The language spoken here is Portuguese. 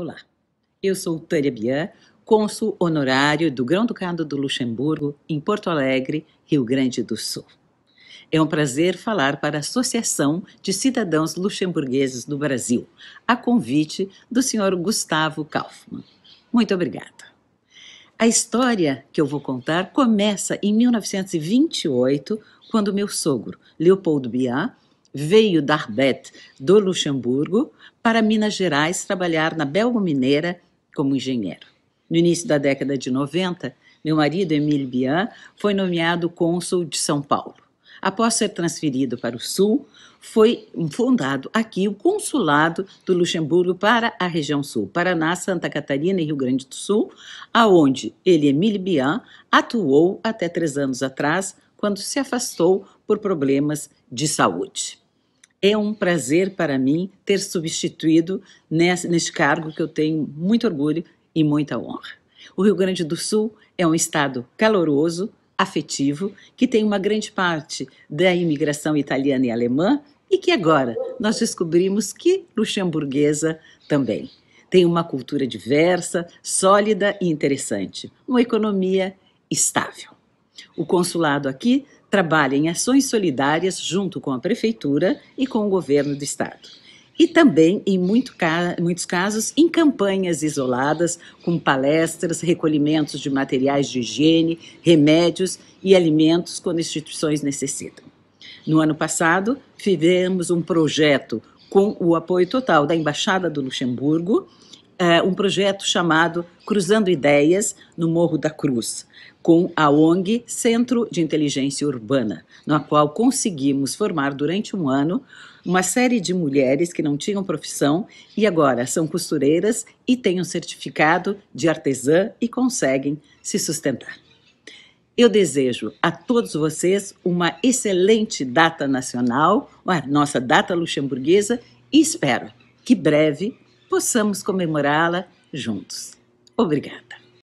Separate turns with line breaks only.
Olá, eu sou Tânia Bian, cônsul honorário do Grão-Ducado do Luxemburgo em Porto Alegre, Rio Grande do Sul. É um prazer falar para a Associação de Cidadãos Luxemburgueses do Brasil, a convite do senhor Gustavo Kaufmann. Muito obrigada. A história que eu vou contar começa em 1928, quando meu sogro, Leopoldo Bian, veio da Arbet do Luxemburgo para Minas Gerais trabalhar na Belgo Mineira como engenheiro. No início da década de 90, meu marido, Emile Bian, foi nomeado cônsul de São Paulo. Após ser transferido para o Sul, foi fundado aqui o consulado do Luxemburgo para a região Sul, Paraná, Santa Catarina e Rio Grande do Sul, aonde ele, Emile Bian, atuou até três anos atrás quando se afastou por problemas de saúde. É um prazer para mim ter substituído neste cargo que eu tenho muito orgulho e muita honra. O Rio Grande do Sul é um estado caloroso, afetivo, que tem uma grande parte da imigração italiana e alemã e que agora nós descobrimos que luxemburguesa também. Tem uma cultura diversa, sólida e interessante, uma economia estável. O consulado aqui trabalha em ações solidárias junto com a prefeitura e com o governo do estado. E também, em muito, muitos casos, em campanhas isoladas, com palestras, recolhimentos de materiais de higiene, remédios e alimentos quando instituições necessitam. No ano passado, fizemos um projeto com o apoio total da Embaixada do Luxemburgo uh, um projeto chamado Cruzando Ideias no Morro da Cruz, com a ONG Centro de Inteligência Urbana, na qual conseguimos formar durante um ano uma série de mulheres que não tinham profissão e agora são costureiras e têm um certificado de artesã e conseguem se sustentar. Eu desejo a todos vocês uma excelente data nacional, a nossa data luxemburguesa, e espero que breve possamos comemorá-la juntos. Obrigada.